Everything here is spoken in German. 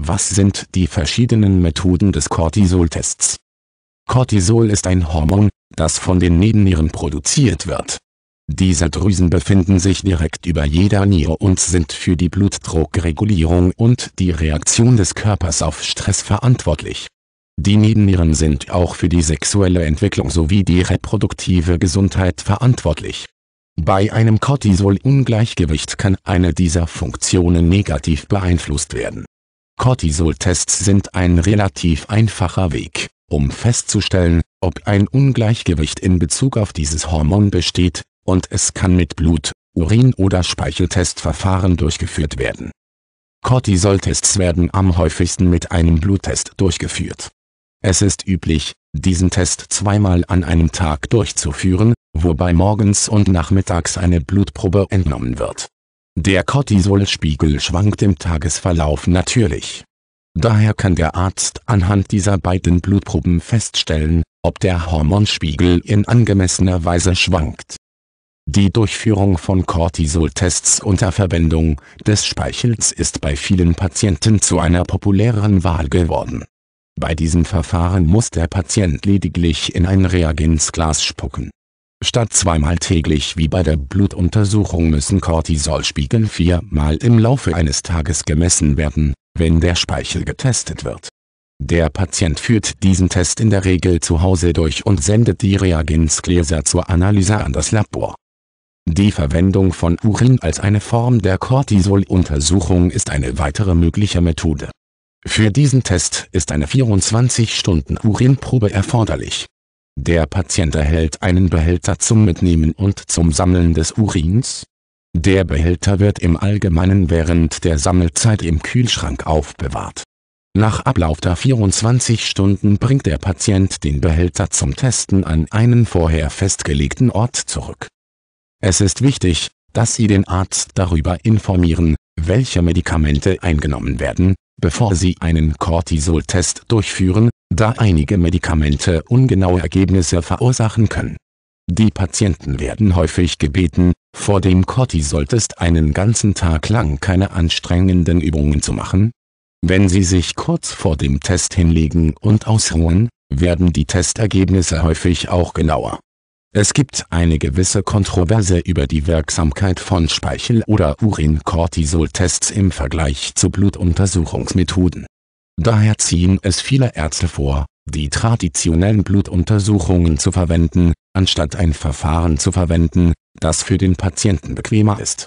Was sind die verschiedenen Methoden des Cortisol-Tests? Cortisol ist ein Hormon, das von den Nebennieren produziert wird. Diese Drüsen befinden sich direkt über jeder Niere und sind für die Blutdruckregulierung und die Reaktion des Körpers auf Stress verantwortlich. Die Nebennieren sind auch für die sexuelle Entwicklung sowie die reproduktive Gesundheit verantwortlich. Bei einem Cortisol-Ungleichgewicht kann eine dieser Funktionen negativ beeinflusst werden Cortisol-Tests sind ein relativ einfacher Weg, um festzustellen, ob ein Ungleichgewicht in Bezug auf dieses Hormon besteht, und es kann mit Blut, Urin- oder Speicheltestverfahren durchgeführt werden. Cortisol-Tests werden am häufigsten mit einem Bluttest durchgeführt. Es ist üblich, diesen Test zweimal an einem Tag durchzuführen, wobei morgens und nachmittags eine Blutprobe entnommen wird der Cortisolspiegel schwankt im Tagesverlauf natürlich. Daher kann der Arzt anhand dieser beiden Blutproben feststellen, ob der Hormonspiegel in angemessener Weise schwankt. Die Durchführung von Cortisoltests unter Verwendung des Speichels ist bei vielen Patienten zu einer populären Wahl geworden. Bei diesem Verfahren muss der Patient lediglich in ein Reagenzglas spucken Statt zweimal täglich wie bei der Blutuntersuchung müssen Cortisolspiegel viermal im Laufe eines Tages gemessen werden, wenn der Speichel getestet wird. Der Patient führt diesen Test in der Regel zu Hause durch und sendet die Reagenzgläser zur Analyse an das Labor. Die Verwendung von Urin als eine Form der Cortisoluntersuchung ist eine weitere mögliche Methode. Für diesen Test ist eine 24-Stunden-Urinprobe erforderlich der Patient erhält einen Behälter zum Mitnehmen und zum Sammeln des Urins. Der Behälter wird im Allgemeinen während der Sammelzeit im Kühlschrank aufbewahrt. Nach Ablauf der 24 Stunden bringt der Patient den Behälter zum Testen an einen vorher festgelegten Ort zurück. Es ist wichtig, dass Sie den Arzt darüber informieren, welche Medikamente eingenommen werden, bevor Sie einen Cortisol-Test durchführen, da einige Medikamente ungenaue Ergebnisse verursachen können. Die Patienten werden häufig gebeten, vor dem Cortisol-Test einen ganzen Tag lang keine anstrengenden Übungen zu machen. Wenn sie sich kurz vor dem Test hinlegen und ausruhen, werden die Testergebnisse häufig auch genauer. Es gibt eine gewisse Kontroverse über die Wirksamkeit von Speichel- oder Urin-Cortisol-Tests im Vergleich zu Blutuntersuchungsmethoden. Daher ziehen es viele Ärzte vor, die traditionellen Blutuntersuchungen zu verwenden, anstatt ein Verfahren zu verwenden, das für den Patienten bequemer ist